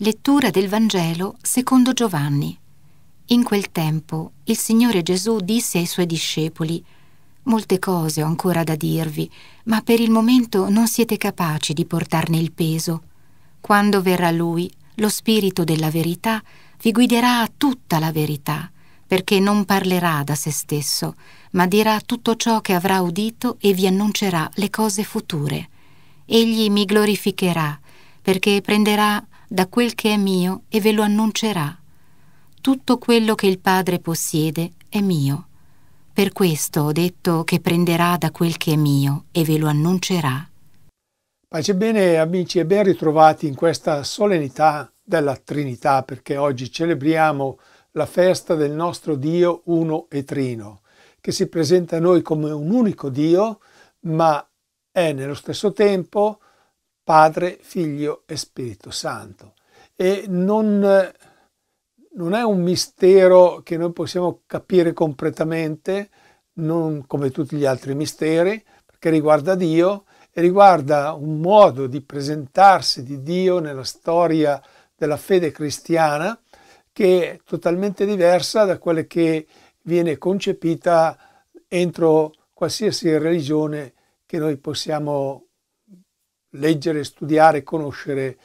Lettura del Vangelo secondo Giovanni. In quel tempo il Signore Gesù disse ai suoi discepoli, Molte cose ho ancora da dirvi, ma per il momento non siete capaci di portarne il peso. Quando verrà Lui, lo Spirito della verità vi guiderà a tutta la verità, perché non parlerà da se stesso, ma dirà tutto ciò che avrà udito e vi annuncerà le cose future. Egli mi glorificherà, perché prenderà da quel che è mio e ve lo annuncerà. Tutto quello che il Padre possiede è mio. Per questo ho detto che prenderà da quel che è mio e ve lo annuncerà. Pace bene amici e ben ritrovati in questa solennità della Trinità perché oggi celebriamo la festa del nostro Dio uno e trino, che si presenta a noi come un unico Dio, ma è nello stesso tempo Padre, Figlio e Spirito Santo. E non, non è un mistero che noi possiamo capire completamente, non come tutti gli altri misteri, perché riguarda Dio e riguarda un modo di presentarsi di Dio nella storia della fede cristiana che è totalmente diversa da quella che viene concepita entro qualsiasi religione che noi possiamo leggere, studiare, conoscere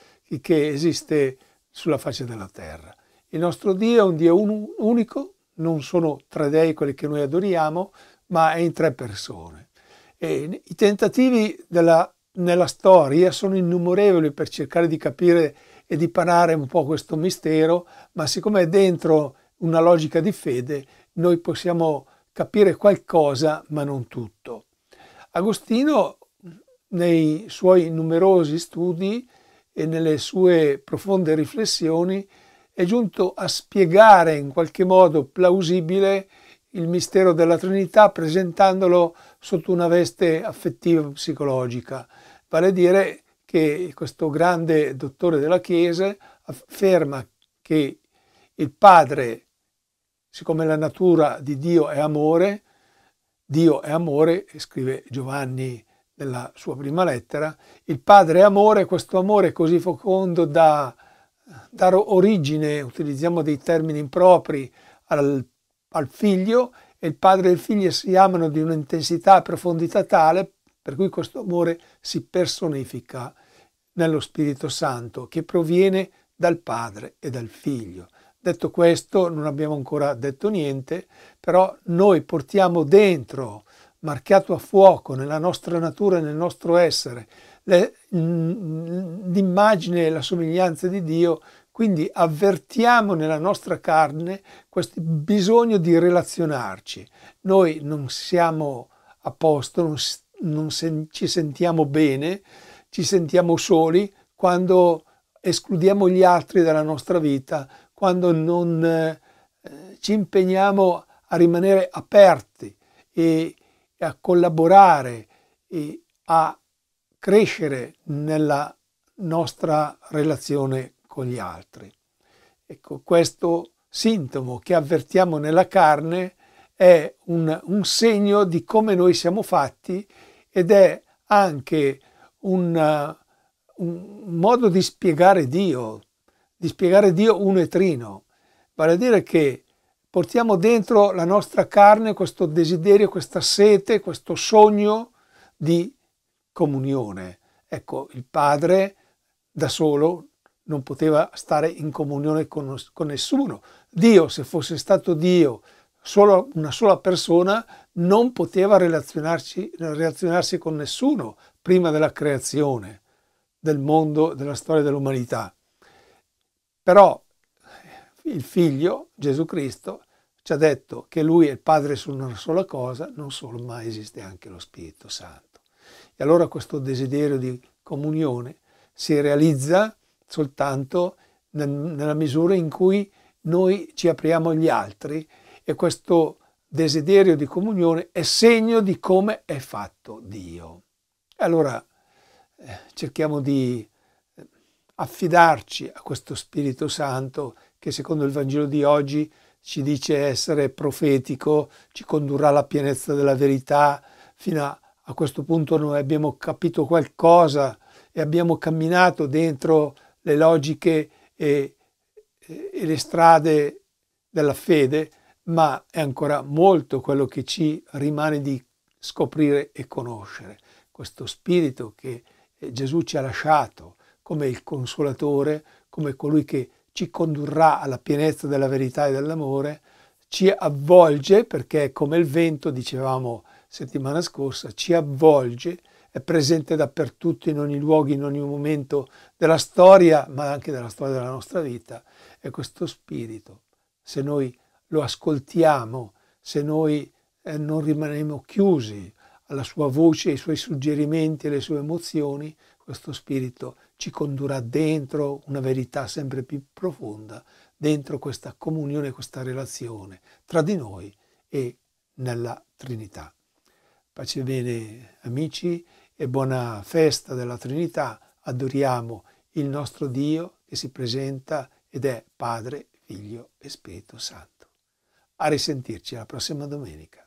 che esiste sulla faccia della terra. Il nostro Dio è un Dio un, unico, non sono tre dei quelli che noi adoriamo, ma è in tre persone. E I tentativi della, nella storia sono innumerevoli per cercare di capire e di parare un po' questo mistero, ma siccome è dentro una logica di fede, noi possiamo capire qualcosa, ma non tutto. Agostino nei suoi numerosi studi e nelle sue profonde riflessioni è giunto a spiegare in qualche modo plausibile il mistero della Trinità presentandolo sotto una veste affettiva psicologica, vale a dire che questo grande dottore della Chiesa afferma che il Padre, siccome la natura di Dio è amore, Dio è amore, scrive Giovanni della sua prima lettera, il Padre è amore, questo amore è così fecondo da dare origine, utilizziamo dei termini impropri, al, al figlio e il padre e il figlio si amano di un'intensità e profondità tale per cui questo amore si personifica nello Spirito Santo che proviene dal padre e dal figlio. Detto questo, non abbiamo ancora detto niente, però noi portiamo dentro marchiato a fuoco nella nostra natura nel nostro essere, mm, l'immagine e la somiglianza di Dio, quindi avvertiamo nella nostra carne questo bisogno di relazionarci. Noi non siamo a posto, non, non se, ci sentiamo bene, ci sentiamo soli quando escludiamo gli altri dalla nostra vita, quando non eh, ci impegniamo a rimanere aperti e a collaborare e a crescere nella nostra relazione con gli altri. Ecco, questo sintomo che avvertiamo nella carne è un, un segno di come noi siamo fatti ed è anche un, un modo di spiegare Dio, di spiegare Dio uno e trino, Vale a dire che portiamo dentro la nostra carne questo desiderio, questa sete, questo sogno di comunione. Ecco, il padre da solo non poteva stare in comunione con, con nessuno. Dio, se fosse stato Dio, solo, una sola persona, non poteva relazionarsi con nessuno prima della creazione del mondo, della storia dell'umanità. Però il figlio, Gesù Cristo, ci ha detto che lui è il Padre su una sola cosa, non solo, ma esiste anche lo Spirito Santo. E allora questo desiderio di comunione si realizza soltanto nella misura in cui noi ci apriamo agli altri e questo desiderio di comunione è segno di come è fatto Dio. Allora eh, cerchiamo di eh, affidarci a questo Spirito Santo che secondo il Vangelo di oggi ci dice essere profetico, ci condurrà alla pienezza della verità. Fino a, a questo punto noi abbiamo capito qualcosa e abbiamo camminato dentro le logiche e, e le strade della fede, ma è ancora molto quello che ci rimane di scoprire e conoscere. Questo spirito che Gesù ci ha lasciato come il consolatore, come colui che ci condurrà alla pienezza della verità e dell'amore, ci avvolge perché è come il vento, dicevamo settimana scorsa, ci avvolge, è presente dappertutto, in ogni luogo, in ogni momento della storia, ma anche della storia della nostra vita. E questo spirito. Se noi lo ascoltiamo, se noi eh, non rimaniamo chiusi, alla sua voce, ai suoi suggerimenti, alle sue emozioni, questo spirito ci condurrà dentro una verità sempre più profonda, dentro questa comunione, questa relazione tra di noi e nella Trinità. Pace e bene amici e buona festa della Trinità. Adoriamo il nostro Dio che si presenta ed è Padre, Figlio e Spirito Santo. A risentirci la prossima domenica.